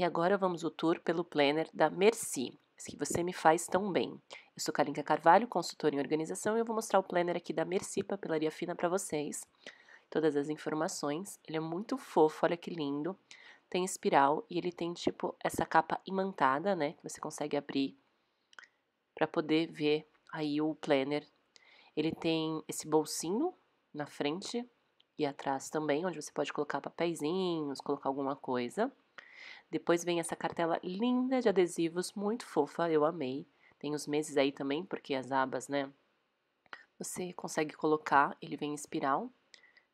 E agora vamos o tour pelo planner da Merci, que você me faz tão bem. Eu sou Kalinka Carvalho, consultora em organização, e eu vou mostrar o planner aqui da Merci Papelaria Fina para vocês. Todas as informações. Ele é muito fofo, olha que lindo. Tem espiral e ele tem tipo essa capa imantada, né? Que você consegue abrir para poder ver aí o planner. Ele tem esse bolsinho na frente e atrás também, onde você pode colocar papeizinhos, colocar alguma coisa. Depois vem essa cartela linda de adesivos, muito fofa, eu amei. Tem os meses aí também, porque as abas, né? Você consegue colocar, ele vem em espiral.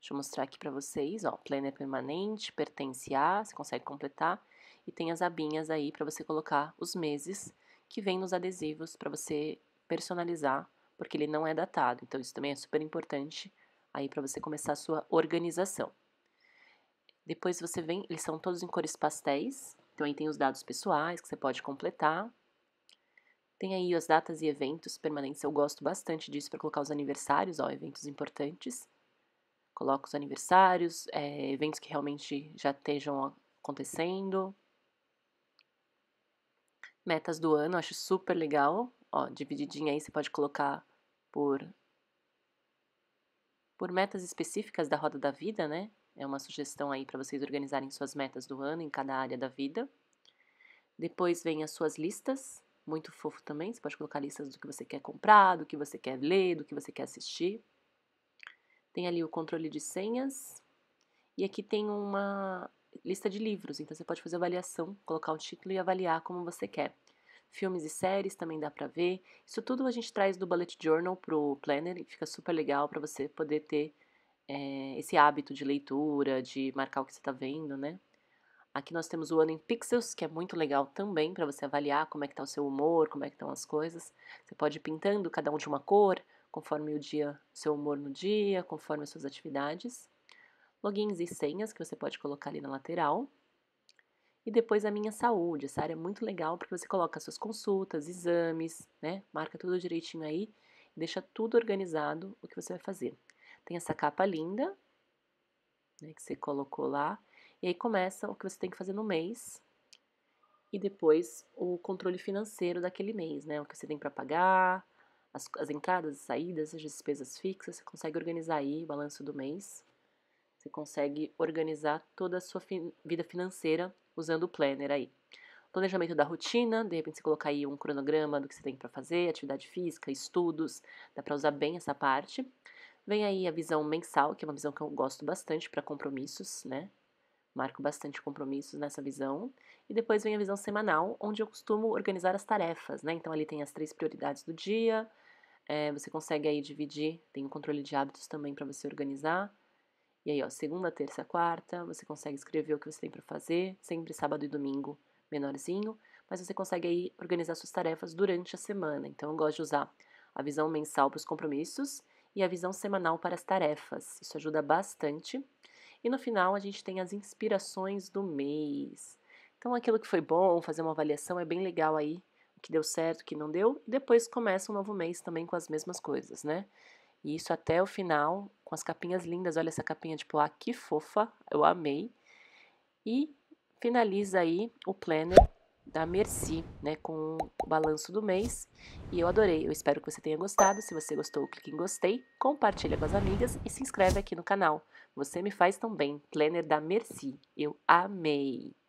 Deixa eu mostrar aqui para vocês, ó, planner permanente, pertence a, você consegue completar e tem as abinhas aí para você colocar os meses que vem nos adesivos para você personalizar, porque ele não é datado. Então isso também é super importante aí para você começar a sua organização. Depois você vem, eles são todos em cores pastéis. Então aí tem os dados pessoais que você pode completar. Tem aí as datas e eventos permanentes. Eu gosto bastante disso para colocar os aniversários, ó, eventos importantes. Coloco os aniversários, é, eventos que realmente já estejam acontecendo. Metas do ano, acho super legal. Ó, divididinha aí, você pode colocar por por metas específicas da roda da vida, né? É uma sugestão aí para vocês organizarem suas metas do ano em cada área da vida. Depois vem as suas listas, muito fofo também. Você pode colocar listas do que você quer comprar, do que você quer ler, do que você quer assistir. Tem ali o controle de senhas. E aqui tem uma lista de livros, então você pode fazer avaliação, colocar o título e avaliar como você quer. Filmes e séries também dá para ver. Isso tudo a gente traz do Bullet Journal pro Planner e fica super legal para você poder ter é, esse hábito de leitura, de marcar o que você está vendo, né? Aqui nós temos o Ano em Pixels, que é muito legal também para você avaliar como é que está o seu humor, como é que estão as coisas. Você pode ir pintando cada um de uma cor, conforme o dia, seu humor no dia, conforme as suas atividades. Logins e senhas que você pode colocar ali na lateral. E depois a minha saúde, essa área é muito legal porque você coloca suas consultas, exames, né? Marca tudo direitinho aí, deixa tudo organizado o que você vai fazer. Tem essa capa linda, né, que você colocou lá. E aí começa o que você tem que fazer no mês. E depois o controle financeiro daquele mês, né? O que você tem para pagar, as, as entradas e saídas, as despesas fixas. Você consegue organizar aí o balanço do mês. Você consegue organizar toda a sua fi vida financeira usando o planner aí. Planejamento da rotina, de repente você colocar aí um cronograma do que você tem para fazer, atividade física, estudos, dá para usar bem essa parte. Vem aí a visão mensal, que é uma visão que eu gosto bastante para compromissos, né? Marco bastante compromissos nessa visão. E depois vem a visão semanal, onde eu costumo organizar as tarefas, né? Então ali tem as três prioridades do dia, é, você consegue aí dividir, tem um controle de hábitos também para você organizar. E aí, ó, segunda, terça, quarta, você consegue escrever o que você tem para fazer, sempre sábado e domingo menorzinho, mas você consegue aí organizar suas tarefas durante a semana. Então eu gosto de usar a visão mensal para os compromissos e a visão semanal para as tarefas. Isso ajuda bastante. E no final a gente tem as inspirações do mês. Então aquilo que foi bom, fazer uma avaliação é bem legal aí, o que deu certo, o que não deu, e depois começa um novo mês também com as mesmas coisas, né? E isso até o final, com as capinhas lindas. Olha essa capinha de poá, tipo, ah, que fofa, eu amei. E finaliza aí o planner da Merci, né, com o balanço do mês. E eu adorei. Eu espero que você tenha gostado. Se você gostou, clique em gostei, compartilha com as amigas e se inscreve aqui no canal. Você me faz tão bem, planner da Merci. Eu amei.